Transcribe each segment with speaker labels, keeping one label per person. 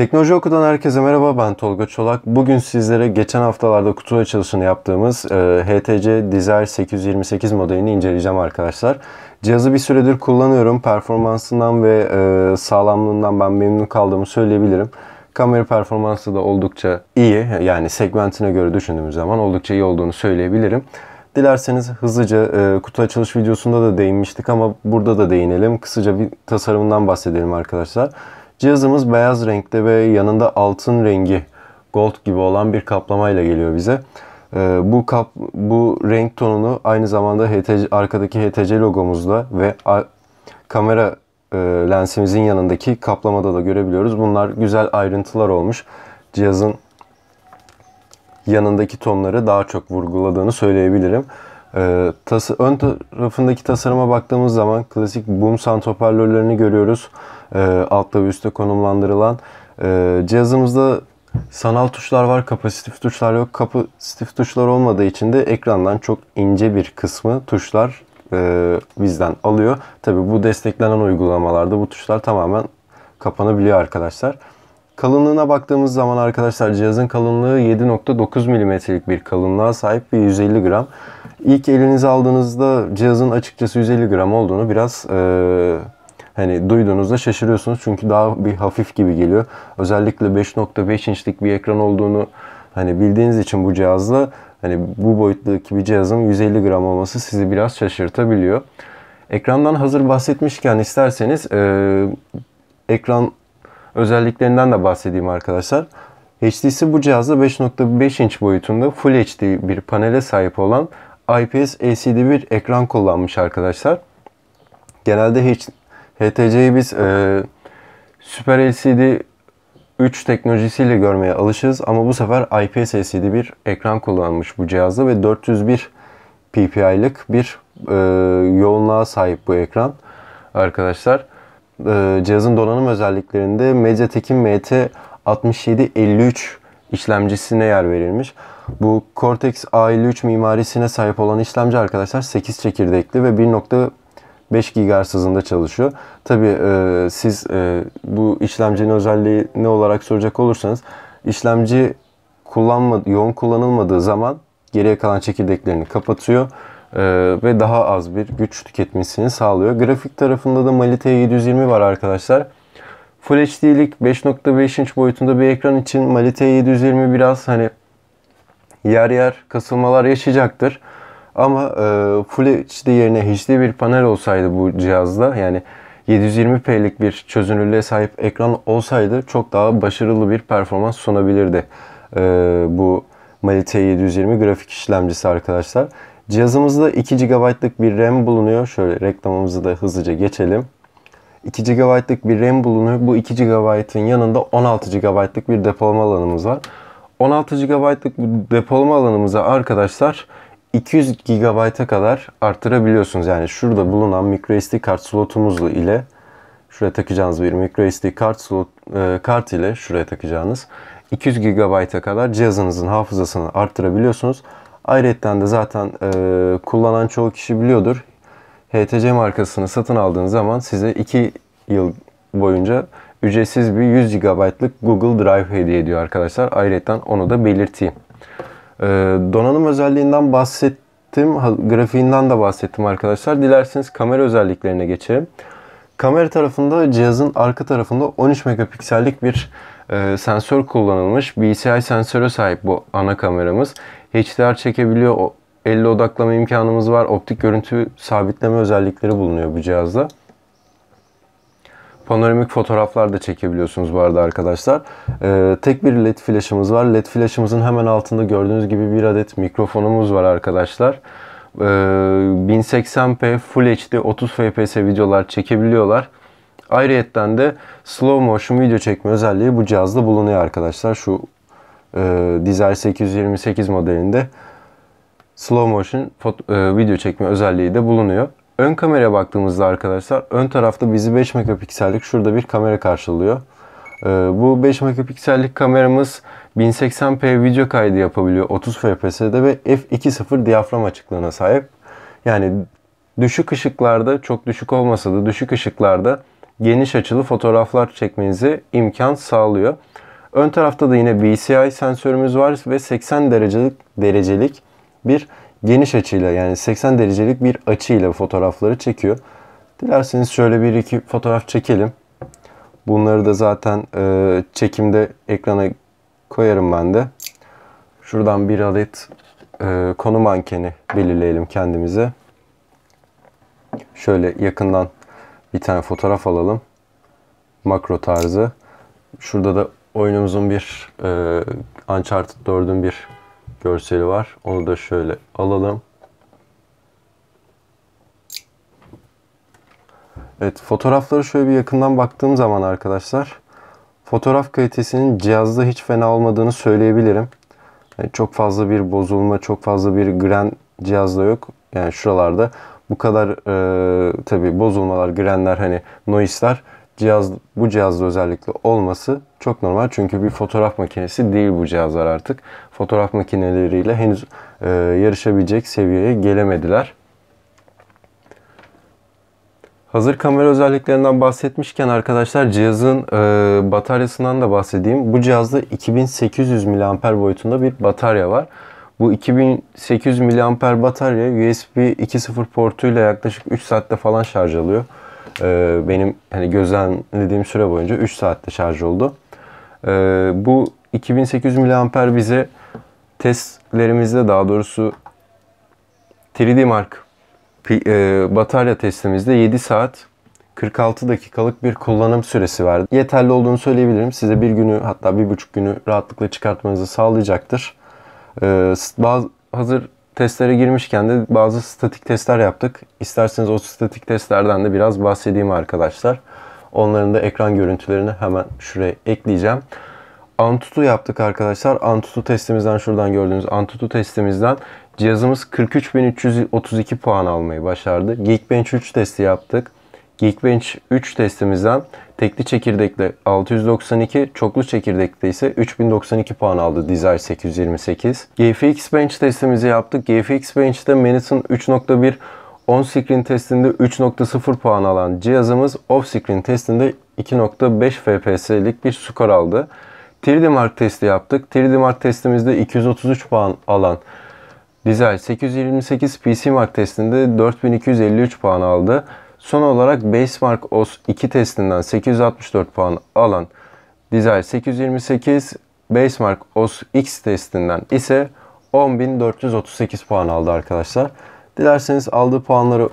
Speaker 1: Teknoloji Oku'dan herkese merhaba ben Tolga Çolak. Bugün sizlere geçen haftalarda kutu açılışını yaptığımız e, HTC Desire 828 modelini inceleyeceğim arkadaşlar. Cihazı bir süredir kullanıyorum. Performansından ve e, sağlamlığından ben memnun kaldığımı söyleyebilirim. Kamera performansı da oldukça iyi. Yani segmentine göre düşündüğümüz zaman oldukça iyi olduğunu söyleyebilirim. Dilerseniz hızlıca e, kutu açılış videosunda da değinmiştik ama burada da değinelim. Kısaca bir tasarımından bahsedelim arkadaşlar. Arkadaşlar. Cihazımız beyaz renkte ve yanında altın rengi gold gibi olan bir kaplamayla geliyor bize. Ee, bu kap bu renk tonunu aynı zamanda HTC, arkadaki HTC logomuzla ve kamera e, lensimizin yanındaki kaplamada da görebiliyoruz. Bunlar güzel ayrıntılar olmuş. Cihazın yanındaki tonları daha çok vurguladığını söyleyebilirim. Ee, tas ön tarafındaki tasarıma baktığımız zaman klasik boom sant hoparlörlerini görüyoruz e, altta ve üstte konumlandırılan. E, cihazımızda sanal tuşlar var, kapasitif tuşlar yok. Kapasitif tuşlar olmadığı için de ekrandan çok ince bir kısmı tuşlar e, bizden alıyor. Tabi bu desteklenen uygulamalarda bu tuşlar tamamen kapanabiliyor arkadaşlar. Kalınlığına baktığımız zaman arkadaşlar cihazın kalınlığı 7.9 mm'lik bir kalınlığa sahip ve 150 gram. İlk elinize aldığınızda cihazın açıkçası 150 gram olduğunu biraz e, Hani duyduğunuzda şaşırıyorsunuz çünkü daha bir hafif gibi geliyor. Özellikle 5.5 inçlik bir ekran olduğunu hani bildiğiniz için bu cihazla hani bu boyuttaki bir cihazın 150 gram olması sizi biraz şaşırtabiliyor. Ekrandan hazır bahsetmişken isterseniz e, ekran özelliklerinden de bahsedeyim arkadaşlar. HD'si bu cihazda 5.5 inç boyutunda Full HD bir panele sahip olan IPS LCD bir ekran kullanmış arkadaşlar. Genelde HTC'yi biz e, Super LCD 3 teknolojisiyle görmeye alışız ama bu sefer IPS LCD bir ekran kullanmış bu cihazda ve 401 ppi'lık bir e, yoğunluğa sahip bu ekran arkadaşlar. E, cihazın donanım özelliklerinde MediaTek'in MT6753 işlemcisine yer verilmiş. Bu Cortex A53 mimarisine sahip olan işlemci arkadaşlar 8 çekirdekli ve 1. 5 GHz hızında çalışıyor. Tabii e, siz e, bu işlemcinin özelliği ne olarak soracak olursanız işlemci kullanma, yoğun kullanılmadığı zaman geriye kalan çekirdeklerini kapatıyor e, ve daha az bir güç tüketmesini sağlıyor. Grafik tarafında da Mali t 720 var arkadaşlar. Full HD'lik 5.5 inç boyutunda bir ekran için Mali t 720 biraz hani yer yer kasılmalar yaşayacaktır. Ama e, Full HD yerine HD bir panel olsaydı bu cihazda yani 720p'lik bir çözünürlüğe sahip ekran olsaydı çok daha başarılı bir performans sunabilirdi. E, bu Mali t 720 grafik işlemcisi arkadaşlar. Cihazımızda 2 GB'lık bir RAM bulunuyor. Şöyle reklamımızı da hızlıca geçelim. 2 GB'lık bir RAM bulunuyor. Bu 2 GB'ın yanında 16 GB'lık bir depolama alanımız var. 16 GB'lık depolama alanımıza arkadaşlar 200 GB'a kadar arttırabiliyorsunuz. Yani şurada bulunan microSD kart slotumuzla ile şuraya takacağınız bir microSD kart slot e, kart ile şuraya takacağınız 200 GB'a kadar cihazınızın hafızasını arttırabiliyorsunuz. Ayrıca de zaten e, kullanan çoğu kişi biliyordur. HTC markasını satın aldığınız zaman size 2 yıl boyunca ücretsiz bir 100 GB'lık Google Drive hediye ediyor arkadaşlar. Ayrıca onu da belirteyim. Ee, donanım özelliğinden bahsettim. Grafiğinden de bahsettim arkadaşlar. Dilerseniz kamera özelliklerine geçelim. Kamera tarafında cihazın arka tarafında 13 megapiksellik bir e, sensör kullanılmış. BCI sensörü sahip bu ana kameramız. HDR çekebiliyor. 50 odaklama imkanımız var. Optik görüntü sabitleme özellikleri bulunuyor bu cihazda. Panoramik fotoğraflar da çekebiliyorsunuz bu arada arkadaşlar. Ee, tek bir led flaşımız var. Led flaşımızın hemen altında gördüğünüz gibi bir adet mikrofonumuz var arkadaşlar. Ee, 1080p Full HD 30 fps videolar çekebiliyorlar. Ayrıyetten de slow motion video çekme özelliği bu cihazda bulunuyor arkadaşlar. Şu e, Desire 828 modelinde slow motion foto, e, video çekme özelliği de bulunuyor. Ön kameraya baktığımızda arkadaşlar ön tarafta bizi 5 megapiksellik şurada bir kamera karşılıyor. Ee, bu 5 megapiksellik kameramız 1080p video kaydı yapabiliyor 30 fps'de ve f2.0 diyafram açıklığına sahip. Yani düşük ışıklarda çok düşük olmasa da düşük ışıklarda geniş açılı fotoğraflar çekmenize imkan sağlıyor. Ön tarafta da yine BCI sensörümüz var ve 80 derecelik derecelik bir geniş açıyla yani 80 derecelik bir açıyla fotoğrafları çekiyor. Dilerseniz şöyle bir iki fotoğraf çekelim. Bunları da zaten e, çekimde ekrana koyarım ben de. Şuradan bir adet e, konu mankeni belirleyelim kendimize. Şöyle yakından bir tane fotoğraf alalım. Makro tarzı. Şurada da oyunumuzun bir e, Uncharted 4'ün bir görseli var. Onu da şöyle alalım. Evet fotoğrafları şöyle bir yakından baktığım zaman arkadaşlar fotoğraf kalitesinin cihazda hiç fena olmadığını söyleyebilirim. Yani çok fazla bir bozulma, çok fazla bir gren cihazda yok. Yani şuralarda bu kadar e, tabi bozulmalar, grenler hani noise'lar cihaz bu cihazda özellikle olması çok normal. Çünkü bir fotoğraf makinesi değil bu cihazlar artık. Fotoğraf makineleriyle henüz e, yarışabilecek seviyeye gelemediler. Hazır kamera özelliklerinden bahsetmişken arkadaşlar cihazın e, bataryasından da bahsedeyim. Bu cihazda 2800 mAh boyutunda bir batarya var. Bu 2800 mAh batarya USB 2.0 portuyla yaklaşık 3 saatte falan şarj alıyor e, benim hani gözlemlediğim süre boyunca 3 saatte şarj oldu. E, bu 2800 mAh bize testlerimizde daha doğrusu 3D Mark e, batarya testimizde 7 saat 46 dakikalık bir kullanım süresi verdi. Yeterli olduğunu söyleyebilirim. Size bir günü hatta bir buçuk günü rahatlıkla çıkartmanızı sağlayacaktır. Ee, bazı hazır testlere girmişken de bazı statik testler yaptık. İsterseniz o statik testlerden de biraz bahsedeyim arkadaşlar. Onların da ekran görüntülerini hemen şuraya ekleyeceğim. Antutu yaptık arkadaşlar. Antutu testimizden şuradan gördüğünüz Antutu testimizden cihazımız 43.332 puan almayı başardı. Geekbench 3 testi yaptık. Geekbench 3 testimizden tekli çekirdekle 692, çoklu çekirdekte ise 3092 puan aldı Desire 828. GFX Bench testimizi yaptık. GFX Bench'te Manhattan 3.1 on-screen testinde 3.0 puan alan cihazımız off-screen testinde 2.5 FPS'lik bir skor aldı. 3D Mark testi yaptık. 3D Mark testimizde 233 puan alan Dizel 828 PC Mark testinde 4253 puan aldı. Son olarak Basemark OS 2 testinden 864 puan alan Dizel 828, Basemark OS X testinden ise 10.438 puan aldı arkadaşlar. Dilerseniz aldığı puanları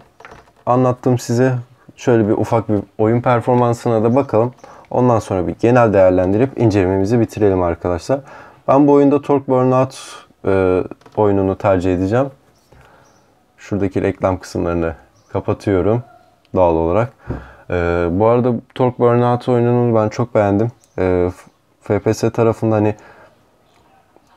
Speaker 1: anlattım size. Şöyle bir ufak bir oyun performansına da bakalım. Ondan sonra bir genel değerlendirip incelememizi bitirelim arkadaşlar. Ben bu oyunda Torque Burnout e, oyununu tercih edeceğim. Şuradaki reklam kısımlarını kapatıyorum doğal olarak. E, bu arada Torque Burnout oyununu ben çok beğendim. E, ee, FPS tarafında hani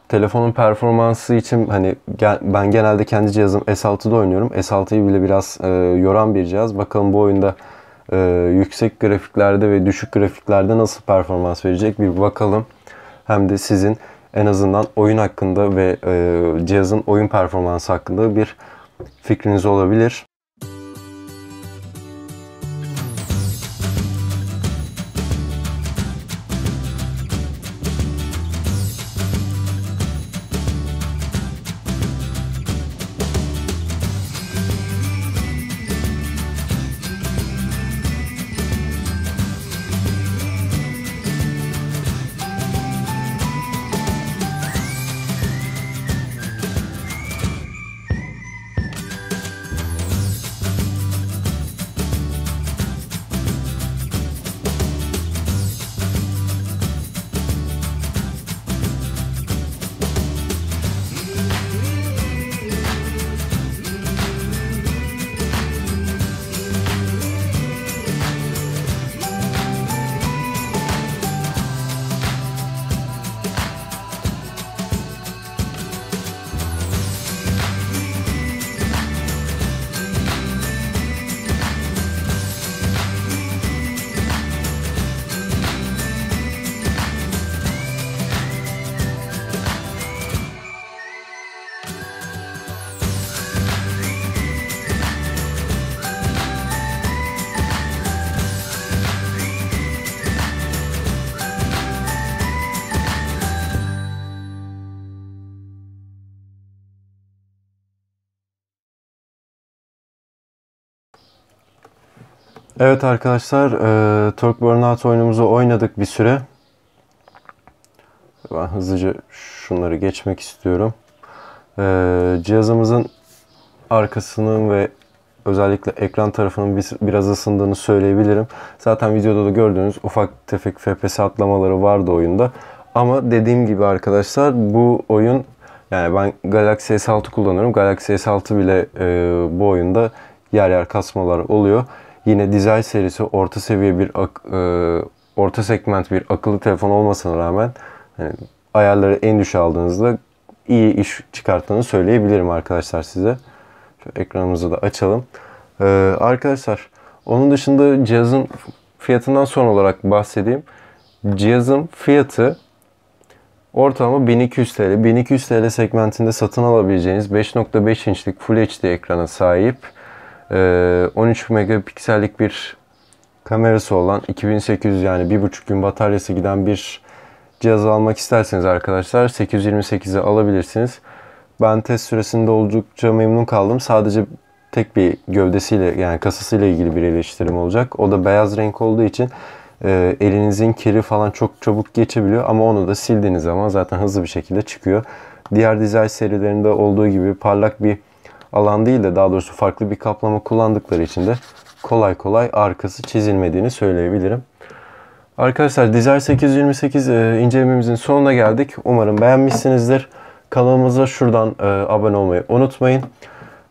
Speaker 1: telefonun performansı için hani ben genelde kendi cihazım S6'da oynuyorum. S6'yı bile biraz e, yoran bir cihaz. Bakalım bu oyunda e, yüksek grafiklerde ve düşük grafiklerde nasıl performans verecek bir bakalım. Hem de sizin en azından oyun hakkında ve e, cihazın oyun performansı hakkında bir fikriniz olabilir. Evet arkadaşlar, e, Turk Burnout oyunumuzu oynadık bir süre. Ben hızlıca şunları geçmek istiyorum. E, cihazımızın arkasının ve özellikle ekran tarafının biraz ısındığını söyleyebilirim. Zaten videoda da gördüğünüz ufak tefek FPS atlamaları vardı oyunda. Ama dediğim gibi arkadaşlar bu oyun yani ben Galaxy S6 kullanıyorum. Galaxy S6 bile e, bu oyunda yer yer kasmalar oluyor. Yine dizayn serisi orta seviye bir e, orta segment bir akıllı telefon olmasına rağmen yani ayarları en düşe aldığınızda iyi iş çıkarttığını söyleyebilirim arkadaşlar size. Şöyle ekranımızı da açalım. Ee, arkadaşlar onun dışında cihazın fiyatından son olarak bahsedeyim. Cihazın fiyatı ortalama 1200 TL. 1200 TL segmentinde satın alabileceğiniz 5.5 inçlik Full HD ekrana sahip 13 ee, megapiksellik bir kamerası olan 2800 yani 1,5 gün bataryası giden bir cihaz almak isterseniz arkadaşlar 828'e alabilirsiniz. Ben test süresinde oldukça memnun kaldım. Sadece tek bir gövdesiyle yani kasasıyla ilgili bir eleştirim olacak. O da beyaz renk olduğu için e, elinizin kiri falan çok çabuk geçebiliyor ama onu da sildiğiniz zaman zaten hızlı bir şekilde çıkıyor. Diğer dizayn serilerinde olduğu gibi parlak bir alan değil de daha doğrusu farklı bir kaplama kullandıkları için de kolay kolay arkası çizilmediğini söyleyebilirim. Arkadaşlar Dizer 828 e, incelememizin sonuna geldik. Umarım beğenmişsinizdir. Kanalımıza şuradan e, abone olmayı unutmayın.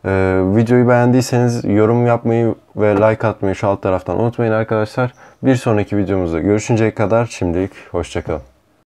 Speaker 1: E, videoyu beğendiyseniz yorum yapmayı ve like atmayı şu alt taraftan unutmayın arkadaşlar. Bir sonraki videomuzda görüşünceye kadar şimdilik hoşçakalın.